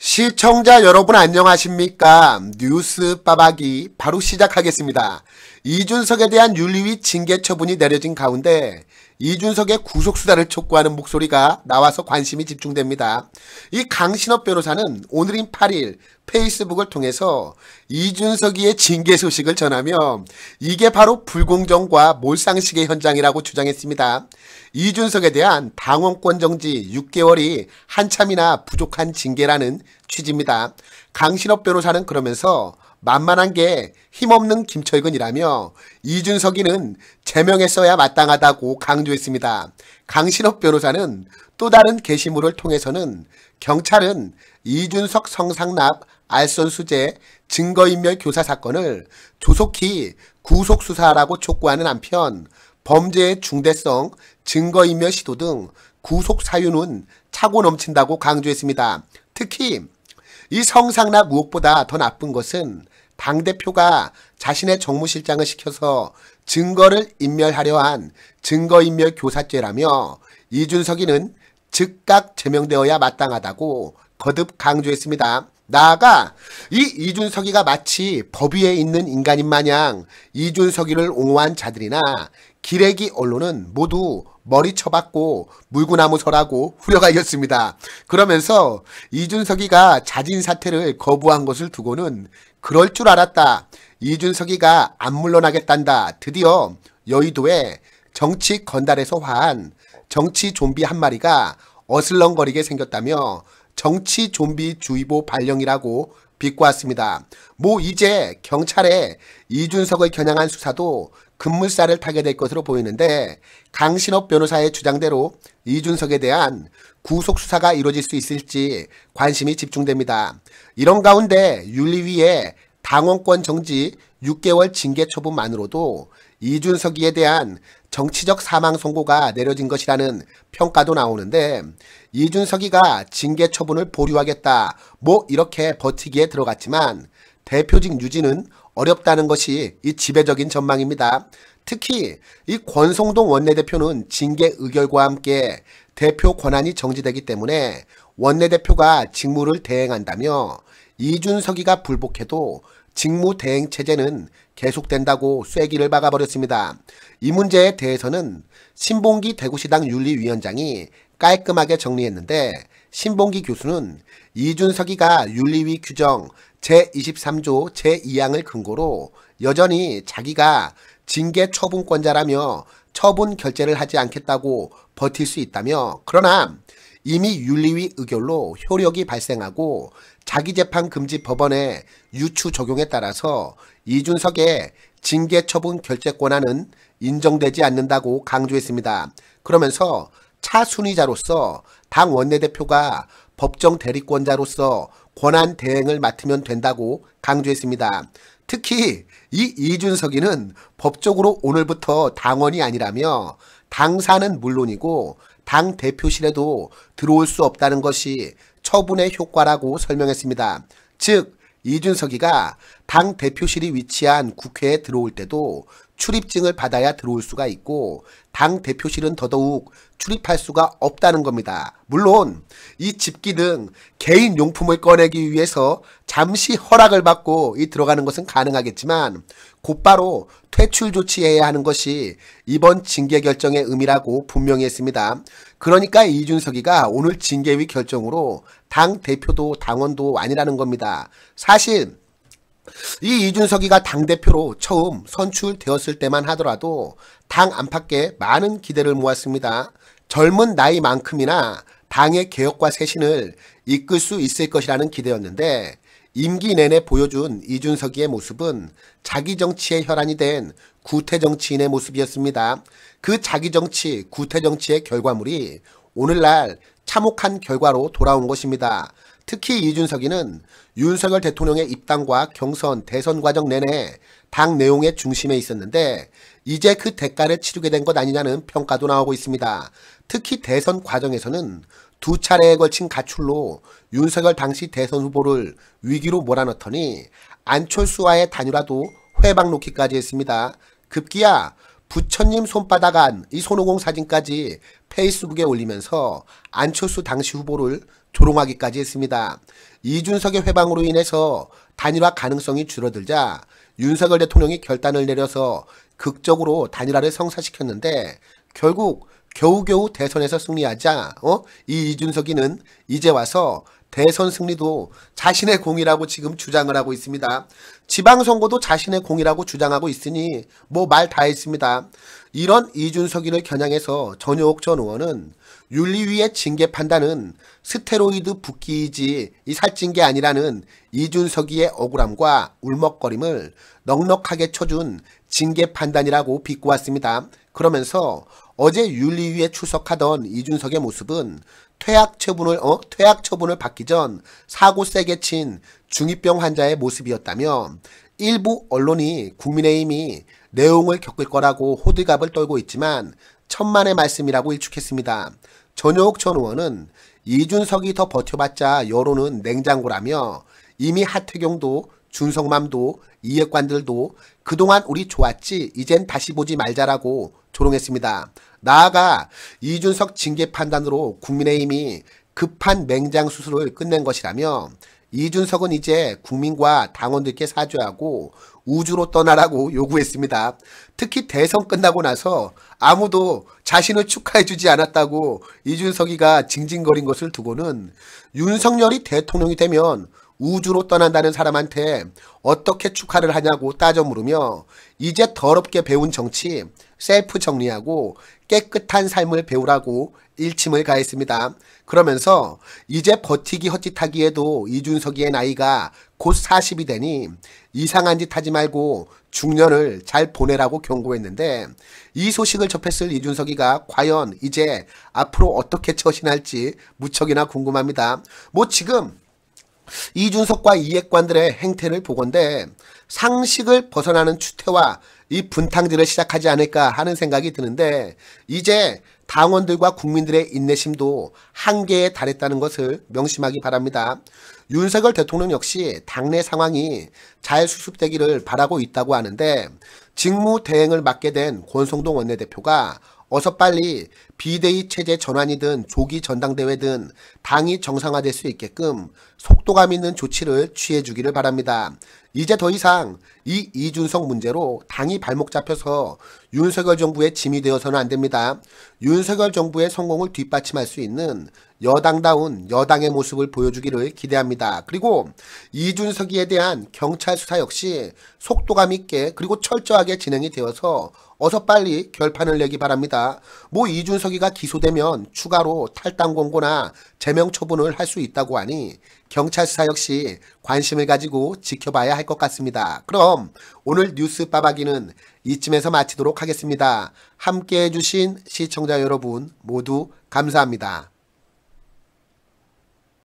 시청자 여러분 안녕하십니까? 뉴스 빠박이 바로 시작하겠습니다. 이준석에 대한 윤리위 징계 처분이 내려진 가운데 이준석의 구속수사를 촉구하는 목소리가 나와서 관심이 집중됩니다. 이 강신업 변호사는 오늘인 8일 페이스북을 통해서 이준석이의 징계 소식을 전하며 이게 바로 불공정과 몰상식의 현장이라고 주장했습니다. 이준석에 대한 당원권 정지 6개월이 한참이나 부족한 징계라는 취지입니다. 강신업 변호사는 그러면서 만만한 게 힘없는 김철근이라며 이준석이는 제명했어야 마땅하다고 강조했습니다. 강신업 변호사는 또 다른 게시물을 통해서는 경찰은 이준석 성상납 알선수재 증거인멸 교사 사건을 조속히 구속수사라고 촉구하는 한편 범죄의 중대성, 증거인멸 시도 등 구속 사유는 차고 넘친다고 강조했습니다. 특히 이 성상납 의혹보다 더 나쁜 것은 당대표가 자신의 정무실장을 시켜서 증거를 인멸하려 한 증거인멸 교사죄라며 이준석이는 즉각 제명되어야 마땅하다고 거듭 강조했습니다. 나아가 이 이준석이가 마치 법 위에 있는 인간인 마냥 이준석이를 옹호한 자들이나 기레기 언론은 모두 머리 쳐박고 물구나무 서라고 후려가 이었습니다. 그러면서 이준석이가 자진 사퇴를 거부한 것을 두고는 그럴 줄 알았다. 이준석이가 안 물러나겠단다. 드디어 여의도에 정치 건달에서 화한 정치 좀비 한 마리가 어슬렁거리게 생겼다며 정치 좀비 주의보 발령이라고 비꼬았습니다. 뭐 이제 경찰에 이준석을 겨냥한 수사도 급물살을 타게 될 것으로 보이는데 강신업 변호사의 주장대로 이준석에 대한 구속 수사가 이루어질 수 있을지 관심이 집중됩니다. 이런 가운데 윤리위에 당원권 정지 6개월 징계 처분만으로도 이준석이에 대한 정치적 사망 선고가 내려진 것이라는 평가도 나오는데 이준석이가 징계 처분을 보류하겠다 뭐 이렇게 버티기에 들어갔지만 대표직 유지는 어렵다는 것이 이 지배적인 전망입니다. 특히 이 권성동 원내대표는 징계 의결과 함께 대표 권한이 정지되기 때문에 원내대표가 직무를 대행한다며 이준석이가 불복해도 직무 대행 체제는 계속된다고 쐐기를 박아버렸습니다. 이 문제에 대해서는 신봉기 대구시당 윤리위원장이 깔끔하게 정리했는데 신봉기 교수는 이준석이가 윤리위 규정 제23조 제2항을 근거로 여전히 자기가 징계 처분권자라며 처분 결제를 하지 않겠다고 버틸 수 있다며 그러나 이미 윤리위 의결로 효력이 발생하고 자기재판금지법원의 유추 적용에 따라서 이준석의 징계 처분 결제 권한은 인정되지 않는다고 강조했습니다. 그러면서 차순위자로서 당 원내대표가 법정 대리권자로서 권한 대행을 맡으면 된다고 강조했습니다. 특히 이 이준석이는 법적으로 오늘부터 당원이 아니라며 당사는 물론이고 당 대표실에도 들어올 수 없다는 것이 처분의 효과라고 설명했습니다. 즉 이준석이가 당 대표실이 위치한 국회에 들어올 때도 출입증을 받아야 들어올 수가 있고 당 대표실은 더더욱 출입할 수가 없다는 겁니다. 물론 이 집기 등 개인 용품을 꺼내기 위해서 잠시 허락을 받고 이 들어가는 것은 가능하겠지만 곧바로 퇴출 조치해야 하는 것이 이번 징계 결정의 의미라고 분명히 했습니다. 그러니까 이준석이가 오늘 징계위 결정으로 당 대표도 당원도 아니라는 겁니다. 사실 이 이준석이가 당대표로 처음 선출되었을 때만 하더라도 당 안팎에 많은 기대를 모았습니다. 젊은 나이만큼이나 당의 개혁과 쇄신을 이끌 수 있을 것이라는 기대였는데 임기 내내 보여준 이준석이의 모습은 자기 정치의 혈안이 된 구태 정치인의 모습이었습니다. 그 자기 정치, 구태 정치의 결과물이 오늘날 참혹한 결과로 돌아온 것입니다. 특히 이준석이는 윤석열 대통령의 입당과 경선, 대선 과정 내내 당 내용의 중심에 있었는데 이제 그 대가를 치르게 된 것 아니냐는 평가도 나오고 있습니다. 특히 대선 과정에서는 두 차례에 걸친 가출로 윤석열 당시 대선 후보를 위기로 몰아넣더니 안철수와의 단일화도 회방 놓기까지 했습니다. 급기야 부처님 손바닥 안 이 손오공 사진까지 페이스북에 올리면서 안철수 당시 후보를 조롱하기까지 했습니다. 이준석의 회방으로 인해서 단일화 가능성이 줄어들자 윤석열 대통령이 결단을 내려서 극적으로 단일화를 성사시켰는데 결국 겨우겨우 대선에서 승리하자 어? 이 이준석이는 이제 와서 대선 승리도 자신의 공이라고 지금 주장을 하고 있습니다. 지방선거도 자신의 공이라고 주장하고 있으니 뭐 말 다 했습니다. 이런 이준석이를 겨냥해서 전효옥 전 의원은 윤리위의 징계 판단은 스테로이드 붓기이지 이 살찐 게 아니라는 이준석이의 억울함과 울먹거림을 넉넉하게 쳐준 징계 판단이라고 비꼬았습니다. 그러면서 어제 윤리위에 출석하던 이준석의 모습은 퇴학 처분을 어? 퇴학 처분을 받기 전 사고 세게 친 중이병 환자의 모습이었다며 일부 언론이 국민의힘이 내용을 겪을 거라고 호들갑을 떨고 있지만 천만의 말씀이라고 일축했습니다. 전효옥 전 의원은 이준석이 더 버텨봤자 여론은 냉장고라며 이미 하태경도 준성맘도 이해관들도 그동안 우리 좋았지 이젠 다시 보지 말자라고 조롱했습니다. 나아가 이준석 징계 판단으로 국민의힘이 급한 맹장 수술을 끝낸 것이라며 이준석은 이제 국민과 당원들께 사죄하고 우주로 떠나라고 요구했습니다. 특히 대선 끝나고 나서 아무도 자신을 축하해주지 않았다고 이준석이가 징징거린 것을 두고는 윤석열이 대통령이 되면 우주로 떠난다는 사람한테 어떻게 축하를 하냐고 따져 물으며 이제 더럽게 배운 정치, 셀프 정리하고 깨끗한 삶을 배우라고 일침을 가했습니다. 그러면서 이제 버티기 헛짓하기에도 이준석이의 나이가 곧 40이 되니 이상한 짓 하지 말고 중년을 잘 보내라고 경고했는데 이 소식을 접했을 이준석이가 과연 이제 앞으로 어떻게 처신할지 무척이나 궁금합니다. 뭐 지금 이준석과 이핵관들의 행태를 보건데 상식을 벗어나는 추태와 이 분탕질을 시작하지 않을까 하는 생각이 드는데 이제 당원들과 국민들의 인내심도 한계에 달했다는 것을 명심하기 바랍니다. 윤석열 대통령 역시 당내 상황이 잘 수습되기를 바라고 있다고 하는데 직무 대행을 맡게 된 권성동 원내대표가 어서 빨리 비대위 체제 전환이든 조기 전당대회든 당이 정상화될 수 있게끔 속도감 있는 조치를 취해 주기를 바랍니다. 이제 더 이상 이 이준석 문제로 당이 발목 잡혀서 윤석열 정부의 짐이 되어서는 안 됩니다. 윤석열 정부의 성공을 뒷받침할 수 있는 여당다운 여당의 모습을 보여주기를 기대합니다. 그리고 이준석이에 대한 경찰 수사 역시 속도감 있게 그리고 철저하게 진행이 되어서 어서 빨리 결판을 내기 바랍니다. 뭐 이준석 서기가 기소되면 추가로 탈당 공고나 제명 처분을 할 수 있다고 하니 경찰 수사 역시 관심을 가지고 지켜봐야 할 것 같습니다. 그럼 오늘 뉴스 빠박이는 이쯤에서 마치도록 하겠습니다. 함께해 주신 시청자 여러분 모두 감사합니다.